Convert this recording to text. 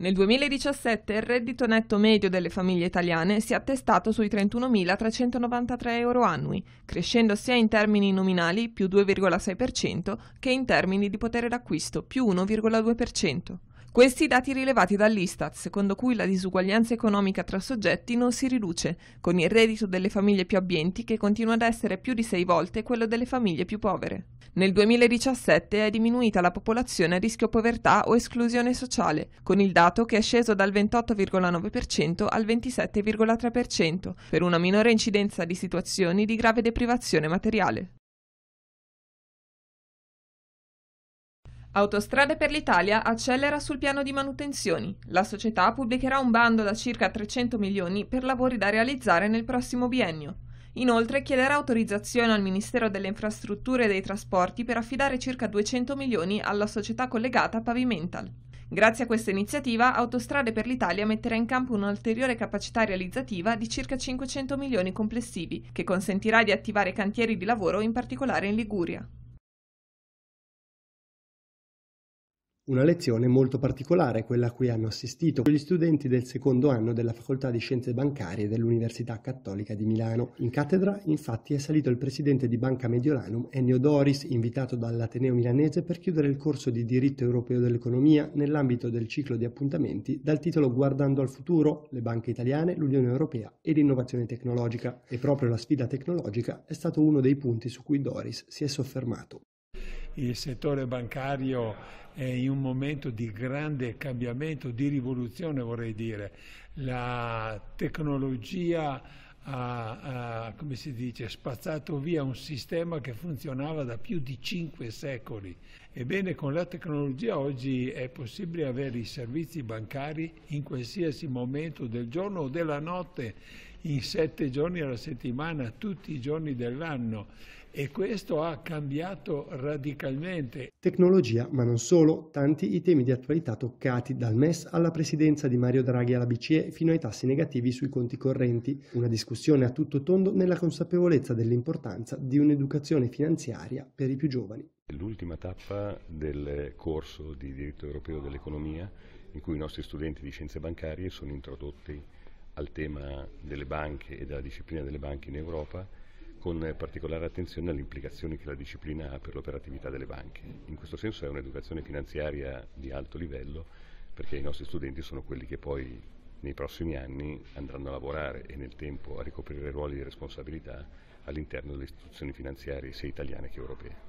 Nel 2017 il reddito netto medio delle famiglie italiane si è attestato sui 31.393 euro annui, crescendo sia in termini nominali più 2,6% che in termini di potere d'acquisto più 1,2%. Questi i dati rilevati dall'Istat, secondo cui la disuguaglianza economica tra soggetti non si riduce, con il reddito delle famiglie più abbienti che continua ad essere più di sei volte quello delle famiglie più povere. Nel 2017 è diminuita la popolazione a rischio povertà o esclusione sociale, con il dato che è sceso dal 28,9% al 27,3%, per una minore incidenza di situazioni di grave deprivazione materiale. Autostrade per l'Italia accelera sul piano di manutenzioni. La società pubblicherà un bando da circa 300 milioni per lavori da realizzare nel prossimo biennio. Inoltre chiederà autorizzazione al Ministero delle Infrastrutture e dei Trasporti per affidare circa 200 milioni alla società collegata Pavimental. Grazie a questa iniziativa, Autostrade per l'Italia metterà in campo un'ulteriore capacità realizzativa di circa 500 milioni complessivi, che consentirà di attivare cantieri di lavoro in particolare in Liguria. Una lezione molto particolare quella a cui hanno assistito gli studenti del secondo anno della Facoltà di Scienze Bancarie dell'Università Cattolica di Milano. In cattedra, infatti, è salito il presidente di Banca Mediolanum, Ennio Doris, invitato dall'Ateneo milanese per chiudere il corso di diritto europeo dell'economia nell'ambito del ciclo di appuntamenti dal titolo Guardando al futuro, le banche italiane, l'Unione Europea e l'innovazione tecnologica. E proprio la sfida tecnologica è stato uno dei punti su cui Doris si è soffermato il settore bancario è in un momento di grande cambiamento, di rivoluzione vorrei dire. La tecnologia ha, ha come si dice, spazzato via un sistema che funzionava da più di cinque secoli. Ebbene, con la tecnologia oggi è possibile avere i servizi bancari in qualsiasi momento del giorno o della notte in sette giorni alla settimana, tutti i giorni dell'anno e questo ha cambiato radicalmente. Tecnologia, ma non solo, tanti i temi di attualità toccati dal MES alla presidenza di Mario Draghi alla BCE fino ai tassi negativi sui conti correnti, una discussione a tutto tondo nella consapevolezza dell'importanza di un'educazione finanziaria per i più giovani. L'ultima tappa del corso di diritto europeo dell'economia in cui i nostri studenti di scienze bancarie sono introdotti al tema delle banche e della disciplina delle banche in Europa con particolare attenzione alle implicazioni che la disciplina ha per l'operatività delle banche. In questo senso è un'educazione finanziaria di alto livello perché i nostri studenti sono quelli che poi nei prossimi anni andranno a lavorare e nel tempo a ricoprire ruoli di responsabilità all'interno delle istituzioni finanziarie sia italiane che europee.